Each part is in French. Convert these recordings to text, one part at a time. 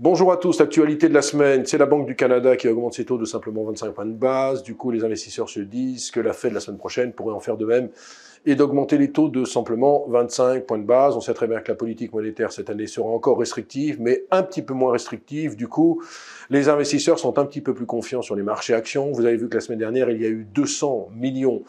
Bonjour à tous, l'actualité de la semaine, c'est la Banque du Canada qui augmente ses taux de simplement 25 points de base. Du coup, les investisseurs se disent que la Fed la semaine prochaine pourrait en faire de même et d'augmenter les taux de simplement 25 points de base. On sait très bien que la politique monétaire cette année sera encore restrictive, mais un petit peu moins restrictive. Du coup, les investisseurs sont un petit peu plus confiants sur les marchés actions. Vous avez vu que la semaine dernière, il y a eu 200 millions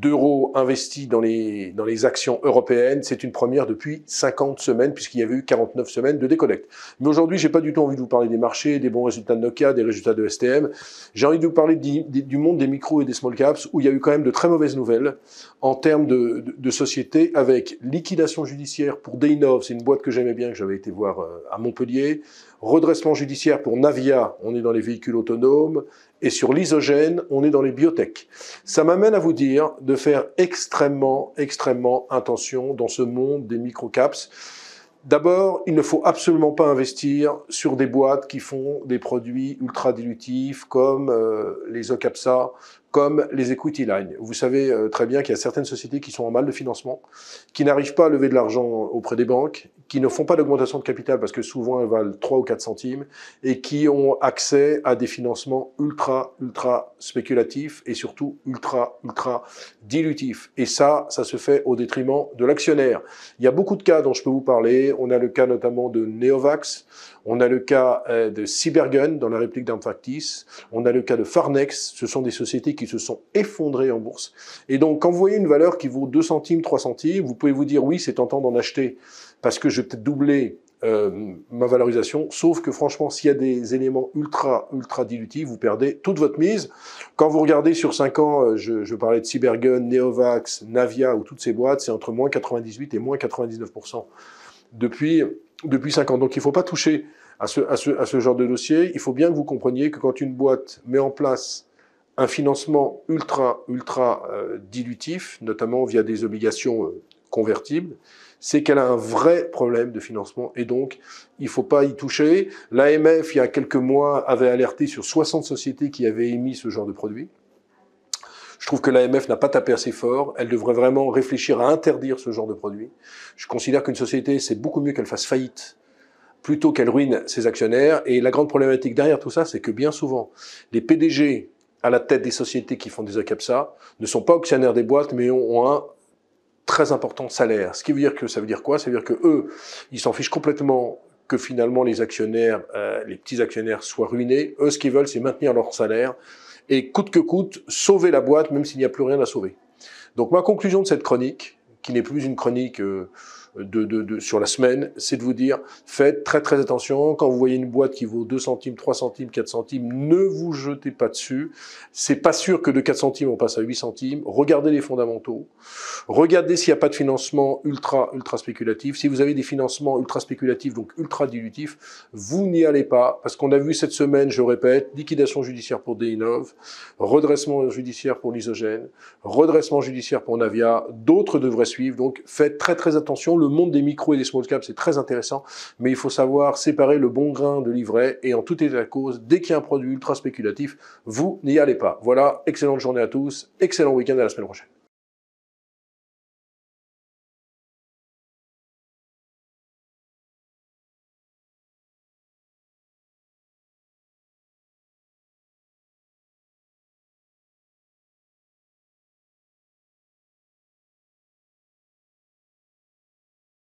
d'euros investis dans les, dans les actions européennes. C'est une première depuis 50 semaines, puisqu'il y avait eu 49 semaines de décollecte. Mais aujourd'hui, j'ai pas du tout envie de vous parler des marchés, des bons résultats de Nokia, des résultats de STM. J'ai envie de vous parler du, monde des micros et des small caps, où il y a eu quand même de très mauvaises nouvelles en termes de, de, avec liquidation judiciaire pour Daynov, c'est une boîte que j'aimais bien, que j'avais été voir euh, à Montpellier, redressement judiciaire pour Navia, on est dans les véhicules autonomes, et sur l'isogène, on est dans les biotech. Ça m'amène à vous dire de faire extrêmement, extrêmement attention dans ce monde des microcaps. D'abord, il ne faut absolument pas investir sur des boîtes qui font des produits ultra dilutifs comme euh, les Ocapsa, comme les equity lines. Vous savez euh, très bien qu'il y a certaines sociétés qui sont en mal de financement, qui n'arrivent pas à lever de l'argent auprès des banques, qui ne font pas d'augmentation de capital parce que souvent elles valent 3 ou 4 centimes, et qui ont accès à des financements ultra, ultra spéculatifs et surtout ultra, ultra dilutifs. Et ça, ça se fait au détriment de l'actionnaire. Il y a beaucoup de cas dont je peux vous parler. On a le cas notamment de Neovax, on a le cas euh, de Cybergun dans la réplique d'Amfactis, on a le cas de Farnex. Ce sont des sociétés qui qui se sont effondrés en bourse. Et donc, quand vous voyez une valeur qui vaut 2 centimes, 3 centimes, vous pouvez vous dire oui, c'est tentant d'en acheter parce que je vais peut-être doubler euh, ma valorisation. Sauf que franchement, s'il y a des éléments ultra, ultra dilutifs, vous perdez toute votre mise. Quand vous regardez sur 5 ans, euh, je, parlais de Cybergun, Neovax, Navia ou toutes ces boîtes, c'est entre moins 98 et moins 99% depuis, depuis 5 ans. Donc il ne faut pas toucher à ce, à, ce, à ce genre de dossier. Il faut bien que vous compreniez que quand une boîte met en place un financement ultra, ultra euh, dilutif, notamment via des obligations euh, convertibles, c'est qu'elle a un vrai problème de financement et donc il ne faut pas y toucher. L'AMF, il y a quelques mois, avait alerté sur 60 sociétés qui avaient émis ce genre de produit. Je trouve que l'AMF n'a pas tapé assez fort. Elle devrait vraiment réfléchir à interdire ce genre de produit. Je considère qu'une société, c'est beaucoup mieux qu'elle fasse faillite plutôt qu'elle ruine ses actionnaires. Et la grande problématique derrière tout ça, c'est que bien souvent, les PDG à la tête des sociétés qui font des ACAPSA ne sont pas actionnaires des boîtes, mais ont un très important salaire. Ce qui veut dire que ça veut dire quoi Ça veut dire que eux, ils s'en fichent complètement que finalement les actionnaires, euh, les petits actionnaires soient ruinés. Eux, ce qu'ils veulent, c'est maintenir leur salaire et coûte que coûte, sauver la boîte, même s'il n'y a plus rien à sauver. Donc ma conclusion de cette chronique, qui n'est plus une chronique euh, de, sur la semaine, c'est de vous dire, faites très très attention, quand vous voyez une boîte qui vaut 2 centimes, 3 centimes, 4 centimes, ne vous jetez pas dessus. C'est pas sûr que de 4 centimes on passe à 8 centimes. Regardez les fondamentaux. Regardez s'il n'y a pas de financement ultra, ultra spéculatif. Si vous avez des financements ultra spéculatifs, donc ultra dilutifs, vous n'y allez pas, parce qu'on a vu cette semaine, je répète, liquidation judiciaire pour Deinov, redressement judiciaire pour l'isogène, redressement judiciaire pour Navia, d'autres devraient suivre, donc faites très très attention le monde des micros et des small caps, c'est très intéressant, mais il faut savoir séparer le bon grain de l'ivraie et en tout état de cause, dès qu'il y a un produit ultra spéculatif, vous n'y allez pas. Voilà, excellente journée à tous, excellent week-end à la semaine prochaine.